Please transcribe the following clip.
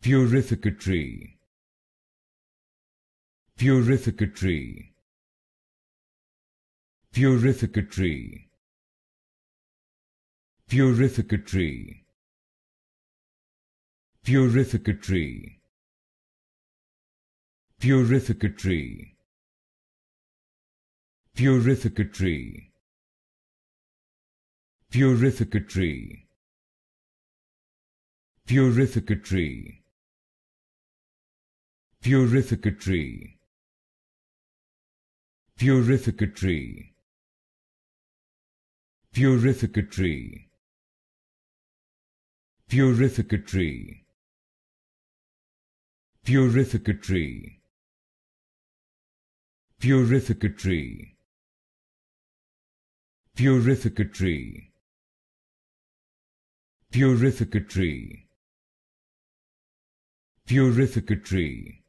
purificatory purificatory purificatory purificatory purificatory purificatory purificatory purificatory purificatory purificatory purificatory purificatory purificatory purificatory purificatory purificatory purificatory purificatory